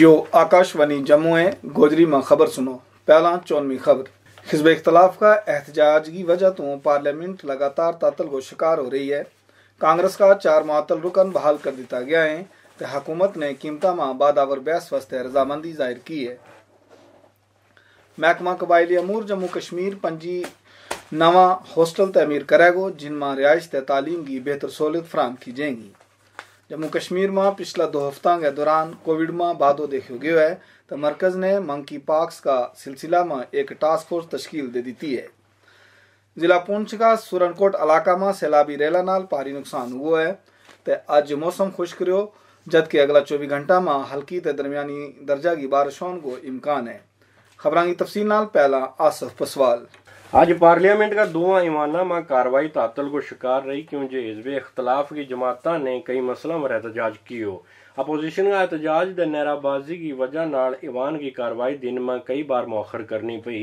यो आकाशवाणी जम्मू गोजरी में खबर सुनो पहला चौनवी खबर हिजब इख्तलाफ का एहतजाज की वजह तो पार्लियामेंट लगातार तातल को शिकार हो रही है कांग्रेस का चार मातल रुकन बहाल कर दिया गया है तो हुकूमत ने कीमता में बादावर बहस वास्ते रजामंदी जाहिर की है महकमा कबायली अमूर जम्मू कश्मीर पंजी नवा हॉस्टल तमीर करेगो जिनमें रिहायश तालीम की बेहतर सहूलत फ्राहम की जाएगी जम्मू कश्मीर में पिछला दो हफ्ता के दौरान कोविड में वाधो देखो गयो है तो मरकज ने मंकी पाक्स का सिलसिला में एक टास्क फोर्स तश्कील दे दी है जिला पुंछ का सुरनकोट इलाका में सैलाबी रेला नाल भारी नुकसान हुआ है तो अज मौसम खुश्क रो जबकि अगला चौबीस घंटा में हल्की तो दरमियानी दर्जा की बारिश होने को इम्कान है खबर की तफसील नाल पहला आसफ पसवाल आज पार्लियामेंट का दुआ ईमानामा कार्रवाई तातल को शिकार रही क्योंकि हिजब इख्तलाफ की जमात ने कई मसलों पर एहतजाज किया अपोजिशन का एहतजाज द नाराबाजी की वजह न ईवान की कार्रवाई दिन में कई बार मौखर करनी पी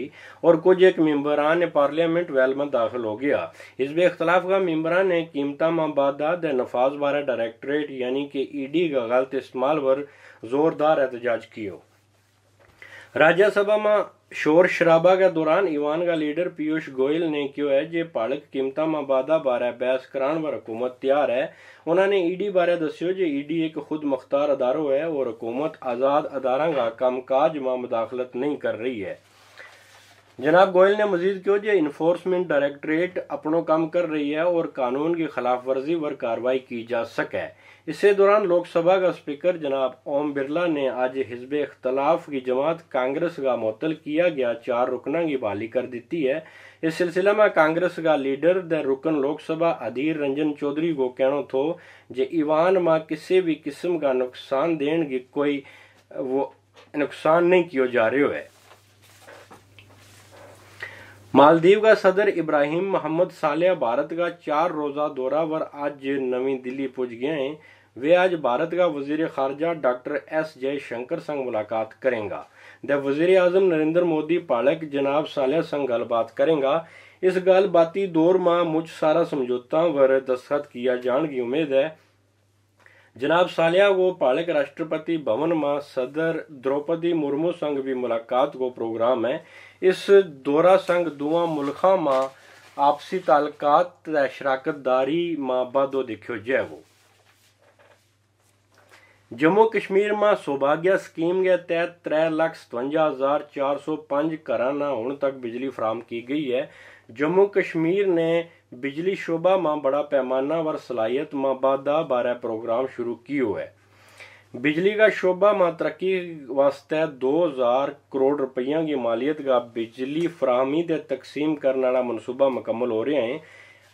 और कुछ एक मिम्बरान ने पार्लियामेंट वैल में दाखिल हो गया हिजब अख्तलाफ का मिम्बरान ने कीमता माबादा द नफाज बारे डायरेक्टोरेट यानी कि ईडी का गलत इस्तेमाल पर जोरदार एहतजाज किया राज्यसभा में शोर शराबा के दौरान ईवान का लीडर पीयूष गोयल ने क्यों है जे पालक कीमतों में वादा बारे बहस कराने पर हुकूमत तैयार है उन्होंने ईडी बारे दस्यो जे ईडी एक खुद मुख्तार अदारो है और हुकूमत आजाद अदारा का कामकाज में मुदाखलत नहीं कर रही है जनाब गोयल ने मजीद क्यों जो इन्फोर्समेंट डायरेक्टरेट अपनों काम कर रही है और कानून की खिलाफ वर्जी वर कार्रवाई की जा सके इसी दौरान लोकसभा का स्पीकर जनाब ओम बिरला ने आज हिजब इख्तलाफ की जमात कांग्रेस का मुतल किया गया चार रुकना की बहाली कर दी है इस सिलसिले में कांग्रेस का लीडर द रुकन लोकसभा अधीर रंजन चौधरी को कहना थो जे ईवान में किसी भी किस्म का नुकसान देने की कोई वो नुकसान नहीं किया जा रहा है मालदीव का सदर इब्राहिम मोहम्मद सालिया भारत का चार रोज़ा दौरा पर आज नवी दिल्ली पहुंच गए हैं वे आज भारत का वजीर खारजा डॉक्टर एस जयशंकर संग मुलाकात करेंगे द वजीर आजम नरेंद्र मोदी पालक जनाब सालिया संग गलबात करेंगे इस गलबाती दौर में मुझ सारा समझौता पर दस्तखत किया जाने की उम्मीद है जनाब सालिया वो पालक राष्ट्रपति भवन में सदर द्रौपदी मुर्मू संग भी मुलाकात को प्रोग्राम है इस दौरा संग दुआ मुल्खा में आपसी तालकात शराकतदारी में बाधो देखो जय वो જમ્મુ કશ્મીરમાં સૌભાગ્ય સ્કીમ ਦੇ ਤਹਿਤ 352405 ਘਰਾਂ ਨਾਲ ਹੁਣ ਤੱਕ ਬਿਜਲੀ ਫਰਾਮ ਕੀ ਗਈ ਹੈ ਜੰਮੂ ਕਸ਼ਮੀਰ ਨੇ ਬਿਜਲੀ ਸ਼ੋਭਾ ਮਾਂ ਬੜਾ ਪੈਮਾਨਾ ਵਰ ਸਲਾਇਤ ਮਾਂ ਬਾਦਾ ਬਾਰੇ ਪ੍ਰੋਗਰਾਮ ਸ਼ੁਰੂ ਕੀਓ ਹੈ बिजली का शोबा में तरक्की वास्ते दो हज़ार करोड़ रुपया की मालियत का बिजली फरहमी के तकसीम करने वाला मनसूबा मुकम्मल हो रहा है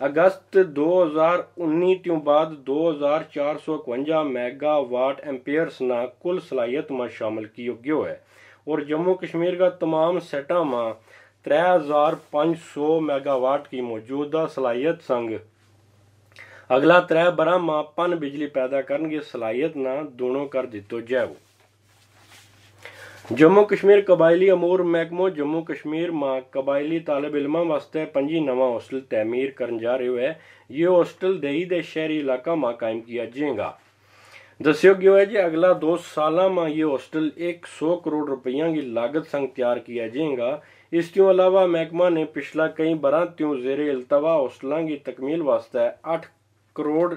अगस्त 2019 ਤੋਂ ਬਾਅਦ 2451 ਮੈਗਾਵਾਟ ਐਂਪੀਅਰਸ ਨਾ ਕੁੱਲ ਸਲਾਹੀਅਤ ਮਾ ਸ਼ਾਮਲ ਕੀਓ ਗਿਓ है और जम्मू कश्मीर का तमाम सेटा में त्रै हजार पाँच सौ मेगावाट की मौजूदा सलाहियत संग अगला त्रै बरह मां पन बिजली पैदा करने की सलाहियत ना दोनों कर दितो जाए जम्मू कश्मीर कबायली अमूर महकमो जम्मू कश्मीर मां कबायली तालब इलम वास्ते पंजी नवा हौसल तैमीर करन जा रहे है ये हौस्टल देही दे शहरी इलाका मां कायम किया जाएगा दस्यो गयो है जी अगला दो साल मां ये हौस्टल एक सौ करोड़ रुपया की लागत संग तैयार किया जाएगा इस त्यों अलावा महकमा ने पिछला कई बरह त्यों जेरे अल्तवा हॉस्टलों की तकमील वास्ते अठ करोड़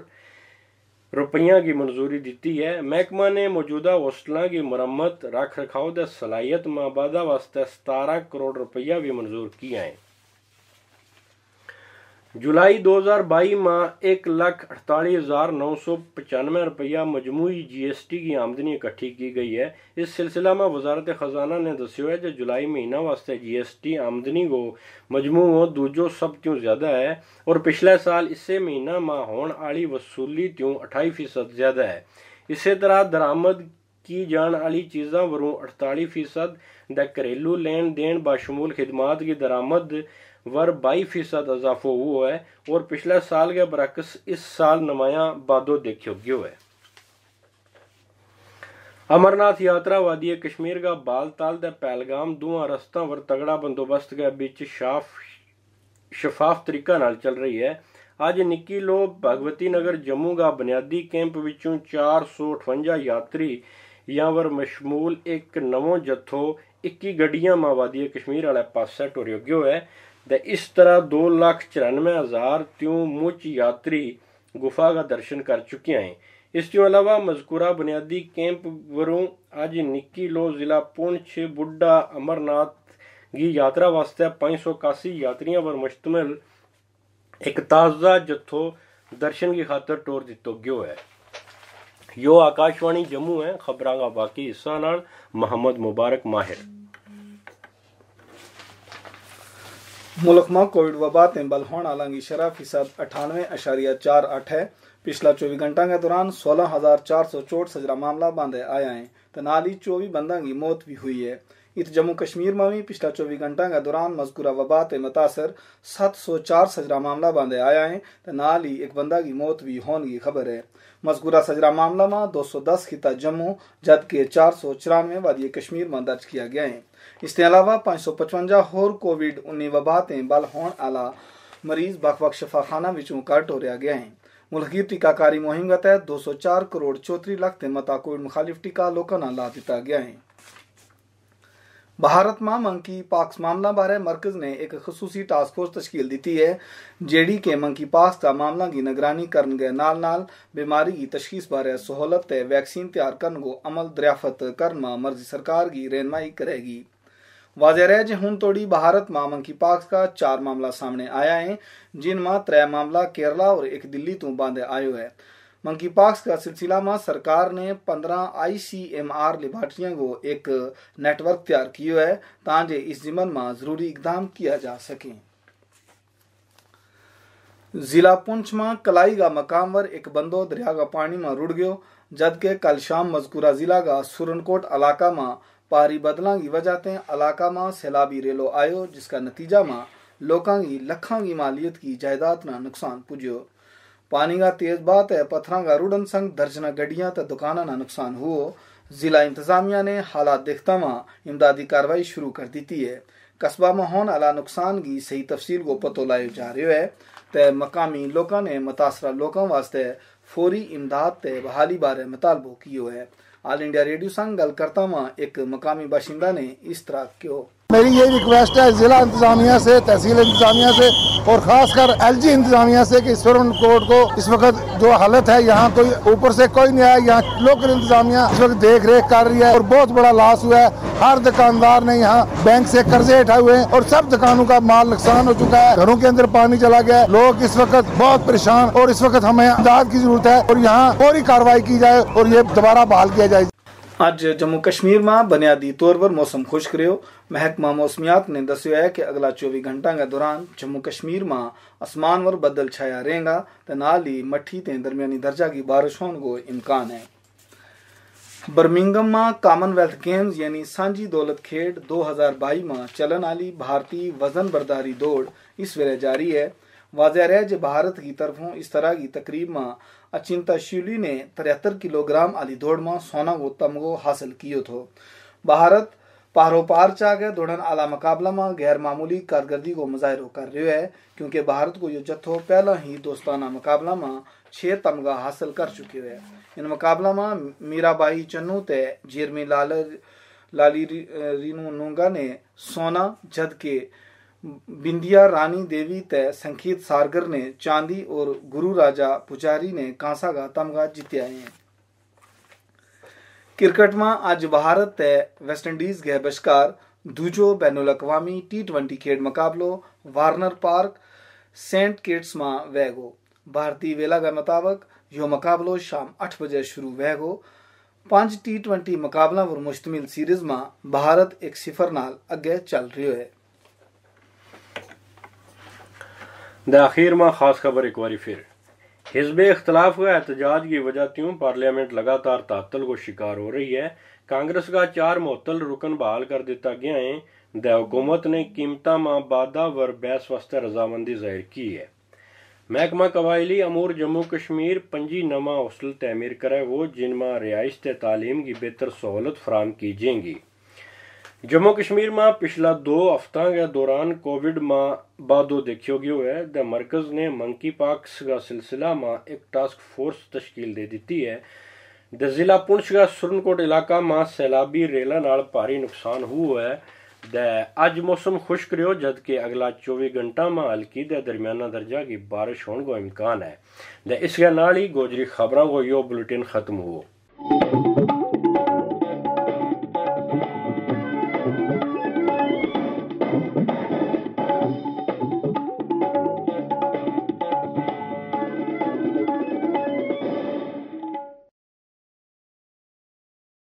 ਰੁਪਈਆ ਦੀ ਮਨਜ਼ੂਰੀ ਦਿੱਤੀ ਹੈ ਮਹਿਕਮਾ ਨੇ ਮੌਜੂਦਾ ਹੋਸਟਲਾਂ ਦੀ ਮੁਰੰਮਤ ਰੱਖ ਰਖਾਓ ਤੇ ਸਲਾਹੀਅਤ ਮਾਬਾਦਾ ਵਾਸਤੇ 17 ਕਰੋੜ ਰੁਪਈਆ ਵੀ ਮਨਜ਼ੂਰ ਕੀਆ ਹੈ जुलाई 2022 में एक लख अड़ताली हज़ार नौ सौ पचानवे रुपया मजमू जी एस टी की आमदनी इकट्ठी की गई है इस सिलसिला में वजारत ख़जाना ने दस है जो जुलाई महीना वास्ते जी एस टी आमदनी को मजमू दूजो सब त्यों ज़्यादा है और पिछले साल इसे महीना में होने वाली वसूली त्यों अठाई फीसद ज़्यादा है इसे तरह दरामद की जान वाली चीज़ा वरों अड़ताली फीसद घरेलू लेन देन बाशमूल खिदमात की दरामद वर बाई फीसद इजाफो वो है और पिछले साल के बरक्स इस साल नुमाया बादो देखो गयो है अमरनाथ यात्रा वादी कश्मीर का बाल ताल पहलगाम दुआ रस्ता वर तगड़ा बंदोबस्त के बीच शाफ शफाफ तरीका नाल चल रही है ਅੱਜ ਨਿੱਕੀ ਲੋ ਭਗਵਤੀ ਨਗਰ ਜੰਮੂ ਦਾ ਬੁਨਿਆਦੀ ਕੈਂਪ ਵਿੱਚੋਂ 458 ਯਾਤਰੀ ਜਾਂ ਵਰ ਮਸ਼ਮੂਲ ਇੱਕ ਨਵੋਂ ਜਥੋ 21 ਗੱਡੀਆਂ ਮਾਵਾਦੀ ਕਸ਼ਮੀਰ ਵਾਲੇ ਪਾਸੇ ਟੁਰਿਓ ਗਿਓ ਹੈ द इस तरह दो लाख चौरानवे हजार त्यों मुच यात्री गुफा का दर्शन कर चुके हैं इस तू अलावा मजकूरा बुनियादी कैंप वरों अज निक्की लो जिला पुंछ बुढ़ा अमरनाथ की यात्रा वास्ते पाँच सौ इक्यासी यात्रियों पर मुश्तमिल एक ताज़ा जत्थो दर्शन की खातर टोर दिता गयो है यो आकाशवाणी जम्मू है खबरों का बाकी हिस्सा मुबारक माहिर मुल्क में कोविड वबा तेंबल होने हालांकि शरह फीसद अठानवे अशारिया चार अठ है पिछला चौबीस घंटा के दौरान सोलह हजार चार सौ चौट सजरा मामला बांधे आया है तो नाल ही चौबीस बंदा की मौत भी हुई है इत जम्मू कश्मीर में भी पिछला चौबीस घंटा के दौरान मजकूरा वबा से मुतासर सत सौ चार सजरा मामला बंद आया है तो नाल ही एक बंदा की मौत भी होने की खबर है मजकूरा सजरा मामला में दो सौ दस खिता जम्मू जबकि चार सौ चौरानवे वादी कश्मीर में दर्ज किया गया है इसके अलावा पांच सौ पचवंजा होर कोविड उन्नीस वबा से बल होने आला मरीज बख बख शफाखाना कट कर रहा गया है मुल्की टीकाकारी मुहिम के तहत दो सौ चार करोड़ चौतरी लाख से मता कोविड मुखालिफ टीका लोगों ला दिता गया है भारत में मंकी पाक्स मामलों बारे मरकज ने एक खसूसी टास्क फोर्स तश्कील दी है जेडी के मंकी पाक्स का मामलों की निगरानी करने के नाल नाल बीमारी की तशखीस बारे सहूलत वैक्सीन तैयार करने को अमल दरियाफत करने में मर्जी सरकार की रहनमई करेगी वाजह रहे हूं तोड़ी भारत में मंकी पाक्स का चार मामला सामने आया है जिनमें त्रै मामला केरला और एक दिल्ली तू बंद आयो है मंकी पॉक्स का सिलसिला में सरकार ने पंद्रह आई सी एम आर लाभार्थियों को एक नेटवर्क तैयार किया है ताजे इस जिमन में जरूरी इकदाम किया जा सके जिला पुंछ में कलाई का मकाम पर एक बंदो दरिया का पानी में रुड़ गयो जबकि कल शाम मजकूरा जिला का सुरनकोट इलाका में पारी बदला की वजह से इलाका में सैलाबी रेलो आयो जिसका नतीजा में लोगों की लखों की मालियत की जायदाद में नुकसान पुजो पानी का तेज बात है पत्थर का रुड़न संग दर्जना गड्डिया तथा दुकाना ना नुकसान हुआ जिला इंतजामिया ने हालात देखता हुआ इमदादी कार्रवाई शुरू कर दी है कस्बा में होने वाला नुकसान की सही तफसील को पतो लायो जा रहा है ते मकामी लोगों ने मुतासरा लोगों वास्ते फौरी इमदाद ते बहाली बारे मुतालबो कियो है ऑल इंडिया रेडियो संग गल करता हुआ एक मकामी बाशिंदा ने इस तरह क्यों मेरी ये रिक्वेस्ट है ज़िला इंतजामिया से तहसील इंतजामिया से और ख़ासकर एल जी इंतजामिया से कि सुरन कोर्ट को इस वक्त जो हालत है यहाँ कोई ऊपर से कोई नहीं आया यहाँ लोकल इंतजामिया इस वक्त देख रेख कर रही है और बहुत बड़ा लॉस हुआ है हर दुकानदार ने यहाँ बैंक से कर्जे उठाए हुए हैं और सब दुकानों का माल नुकसान हो चुका है घरों के अंदर पानी चला गया है लोग इस वक्त बहुत परेशान और इस वक्त हमें इमदाद की जरूरत है और यहाँ पूरी कार्रवाई की जाए और ये दोबारा बहाल किया जाए आज जम्मू कश्मीर में बुनियादी तौर पर मौसम खुश रो महकमा मौसमियात ने दस है कि अगला चौबीस घंटा के दौरान जम्मू कश्मीर में आसमान पर बदल छाया रहेगा तो नाल ही मट्ठी ते दरमियानी दर्जा की बारिश होने को इम्कान है बर्मिंगम में कॉमनवेल्थ गेम्स यानी सांझी दौलत खेड 2022 में चलन आली भारतीय वजन बर्दारी दौड़ इस वे जारी है वाजह है जो भारत की तरफों इस तरह की तकरीब में अचिंता शिवली ने तिहत्तर किलोग्राम आली दौड़ में सोना वो तमगो हासिल किया थो भारत पारो पार चा गया दौड़न आला मुकाबला में गैर मामूली कारकर्दगी को मुजाहरो कर रो है क्योंकि भारत को यह जत्थो पहला ही दोस्ताना मुकाबला में छह तमगा हासिल कर चुके है इन मुकाबला में मीराबाई चन्नू ते जेरमी लाल लाली रीनू नोंगा ने सोना जद के बिंदिया रानी देवी तय संखीत सारगर ने चांदी और गुरु राजा पुजारी ने कांसा का तमगा जीतिया है क्रिकेट में आज भारत तय वेस्टइंडीज गह बशकार दूजो बैन अवी टी ट्वेंटी खेड मुकाबलो वार्नर पार्क सेंट किट्स में वैगो भारतीय वेला के मुताबिक यो मुकाबलो शाम आठ बजे शुरू वैगो पांच टी ट्वेंटी मुकाबला पर मुश्तमिल सीरीज में भारत एक सिफर नाल अगे चल रही है द आखिर में खास खबर एक बार फिर हिजब इख्तलाफ का एहतजाज की वजह त्यों पार्लियामेंट लगातार तातल को शिकार हो रही है कांग्रेस का चार मुअतल रुकन बहाल कर दिता गया है द हुकूमत ने कीमत में वादा वर बहस वास्ते रजामंदी जाहिर की है महकमा कबायली अमूर जम्मू कश्मीर पंजी नमा हॉस्टल तैमीर करे वो जिनमें रिहायश तलीम की बेहतर सहूलत फराहम की जाएंगी कश्मीर में पिछला दो हफ्ता के दौरान कोविड में बाधो देखियो गयो है द मरकज ने मंकी पाक्स का सिलसिला में एक टास्क फोर्स तश्कील दे दी है द जिला पुंछ का सुरनकोट इलाका में सैलाबी रेलों नाल भारी नुकसान हुआ है द आज मौसम खुश्क रहो जबकि अगला चौबीस घंटा में हल्की द दरमियाना दर्जा की बारिश होने को इम्कान है द इसके नाल ही गोजरी खबरों को यो बुलेटिन खत्म हुआ